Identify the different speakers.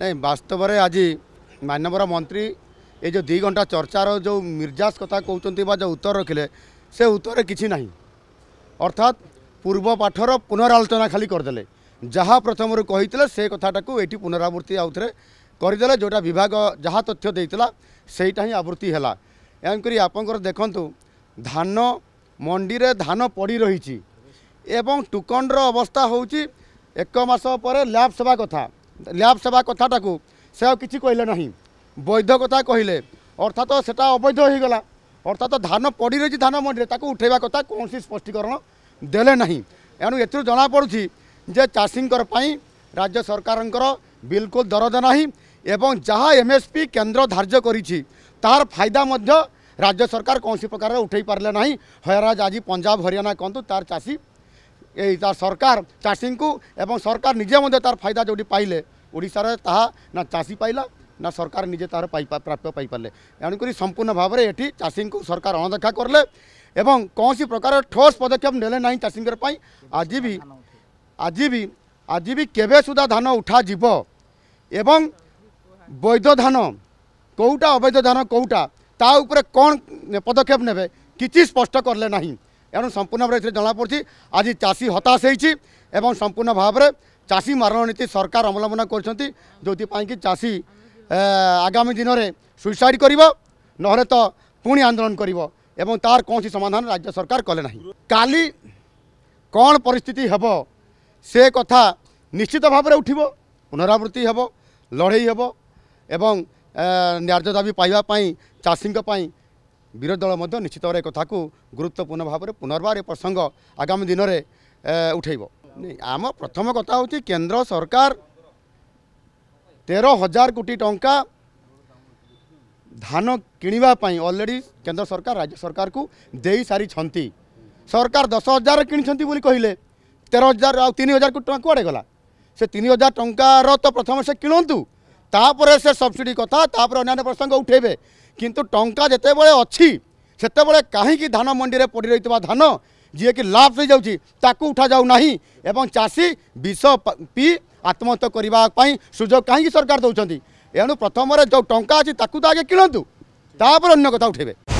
Speaker 1: ନାଇଁ ବାସ୍ତବରେ ଆଜି ମାନ୍ୟବର ମନ୍ତ୍ରୀ ଏ ଯେଉଁ ଦୁଇ ଘଣ୍ଟା ଚର୍ଚ୍ଚାର ଯେଉଁ ମିର୍ଜାସ କଥା କହୁଛନ୍ତି ବା ଯେଉଁ ଉତ୍ତର ରଖିଲେ ସେ ଉତ୍ତରରେ କିଛି ନାହିଁ ଅର୍ଥାତ୍ ପୂର୍ବ ପାଠର ପୁନରାଲୋଚନା ଖାଲି କରିଦେଲେ ଯାହା ପ୍ରଥମରୁ କହିଥିଲେ ସେ କଥାଟାକୁ ଏଠି ପୁନରାବୃତ୍ତି ଆଉଥରେ କରିଦେଲେ ଯେଉଁଟା ବିଭାଗ ଯାହା ତଥ୍ୟ ଦେଇଥିଲା ସେଇଟା ହିଁ ଆବୃତ୍ତି ହେଲା ଏଣୁକରି ଆପଣଙ୍କର ଦେଖନ୍ତୁ ଧାନ ମଣ୍ଡିରେ ଧାନ ପଡ଼ି ରହିଛି ଏବଂ ଟୁକନର ଅବସ୍ଥା ହେଉଛି ଏକ ମାସ ପରେ ଲ୍ୟାବ୍ ସେବା କଥା ଲ୍ୟାବ୍ ସେବା କଥାଟାକୁ ସେ ଆଉ କିଛି କହିଲେ ନାହିଁ ବୈଧ କଥା କହିଲେ ଅର୍ଥାତ ସେଟା ଅବୈଧ ହୋଇଗଲା ଅର୍ଥାତ ଧାନ ପଡ଼ି ରହିଛି ଧାନ ମଣ୍ଡିରେ ତାକୁ ଉଠାଇବା କଥା କୌଣସି ସ୍ପଷ୍ଟୀକରଣ ଦେଲେ ନାହିଁ ଏଣୁ ଏଥିରୁ ଜଣାପଡ଼ୁଛି ଯେ ଚାଷୀଙ୍କର ପାଇଁ ରାଜ୍ୟ ସରକାରଙ୍କର ବିଲକୁଲ ଦରଦ ନାହିଁ ଏବଂ ଯାହା ଏମ୍ଏସ୍ପି କେନ୍ଦ୍ର ଧାର୍ଯ୍ୟ କରିଛି ତାହାର ଫାଇଦା ମଧ୍ୟ ରାଜ୍ୟ ସରକାର କୌଣସି ପ୍ରକାର ଉଠାଇ ପାରିଲେ ନାହିଁ ହୟରାଜ ଆଜି ପଞ୍ଜାବ ହରିୟାଣା କହନ୍ତୁ ତାର ଚାଷୀ এই তার সরকার চাষীঙ্কু এবং সরকার নিজে মধ্যে তার ফায়দা যেটি পাইলে ওড়িশার তাহা না চাষী পাইলা না সরকার নিজে তার প্রাপ্য পাইপারে এণুকরি সম্পূর্ণ ভাবে এটি চাষীঙ্কু সরকার অণদেখা করলে এবং কৌশি প্রকার ঠোস পদক্ষেপ নেলে না চাষীঙ্কর আজি বি আজি বি আজি বি কেবে সুদ্ধা ধান উঠা যাব এবং বৈধ ধান কোটা অবৈধ ধান কোটা তা উপরে কোণ পদক্ষেপ নেবে কিছু স্পষ্ট করলে না ଏଣୁ ସମ୍ପୂର୍ଣ୍ଣ ଭାବରେ ଏଥିରେ ଜଣାପଡ଼ୁଛି ଆଜି ଚାଷୀ ହତାଶ ହୋଇଛି ଏବଂ ସମ୍ପୂର୍ଣ୍ଣ ଭାବରେ ଚାଷୀ ମରଣ ନୀତି ସରକାର ଅବଲମ୍ବନ କରୁଛନ୍ତି ଯେଉଁଥିପାଇଁ କି ଚାଷୀ ଆଗାମୀ ଦିନରେ ସୁଇସାଇଡ଼ କରିବ ନହେଲେ ତ ପୁଣି ଆନ୍ଦୋଳନ କରିବ ଏବଂ ତାର କୌଣସି ସମାଧାନ ରାଜ୍ୟ ସରକାର କଲେ ନାହିଁ କାଲି କ'ଣ ପରିସ୍ଥିତି ହେବ ସେ କଥା ନିଶ୍ଚିତ ଭାବରେ ଉଠିବ ପୁନରାବୃତ୍ତି ହେବ ଲଢ଼େଇ ହେବ ଏବଂ ନ୍ୟାର୍ଯ୍ୟ ଦାବି ପାଇବା ପାଇଁ ଚାଷୀଙ୍କ ପାଇଁ ବିରୋଧୀ ଦଳ ମଧ୍ୟ ନିଶ୍ଚିତ ଭାବରେ ଏ କଥାକୁ ଗୁରୁତ୍ୱପୂର୍ଣ୍ଣ ଭାବରେ ପୁନର୍ବାର ଏ ପ୍ରସଙ୍ଗ ଆଗାମୀ ଦିନରେ ଉଠାଇବ ଆମ ପ୍ରଥମ କଥା ହେଉଛି କେନ୍ଦ୍ର ସରକାର ତେର ହଜାର କୋଟି ଟଙ୍କା ଧାନ କିଣିବା ପାଇଁ ଅଲରେଡ଼ି କେନ୍ଦ୍ର ସରକାର ରାଜ୍ୟ ସରକାରକୁ ଦେଇସାରିଛନ୍ତି ସରକାର ଦଶ ହଜାର କିଣିଛନ୍ତି ବୋଲି କହିଲେ ତେର ହଜାର ଆଉ ତିନି ହଜାର କୋଟି ଟଙ୍କା କୁଆଡ଼େ ଗଲା ସେ ତିନି ହଜାର ଟଙ୍କାର ତ ପ୍ରଥମେ ସେ କିଣନ୍ତୁ ତାପରେ ସେ ସବସିଡ଼ି କଥା ତାପରେ ଅନ୍ୟାନ୍ୟ ପ୍ରସଙ୍ଗ ଉଠାଇବେ କିନ୍ତୁ ଟଙ୍କା ଯେତେବେଳେ ଅଛି ସେତେବେଳେ କାହିଁକି ଧାନ ମଣ୍ଡିରେ ପଡ଼ି ରହିଥିବା ଧାନ ଯିଏକି ଲାଭ୍ ହୋଇଯାଉଛି ତାକୁ ଉଠାଯାଉନାହିଁ ଏବଂ ଚାଷୀ ବିଷ ପିଇ ଆତ୍ମହତ୍ୟା କରିବା ପାଇଁ ସୁଯୋଗ କାହିଁକି ସରକାର ଦେଉଛନ୍ତି ଏଣୁ ପ୍ରଥମରେ ଯେଉଁ ଟଙ୍କା ଅଛି ତାକୁ ତ ଆଗେ କିଣନ୍ତୁ ତାପରେ ଅନ୍ୟ କଥା ଉଠାଇବେ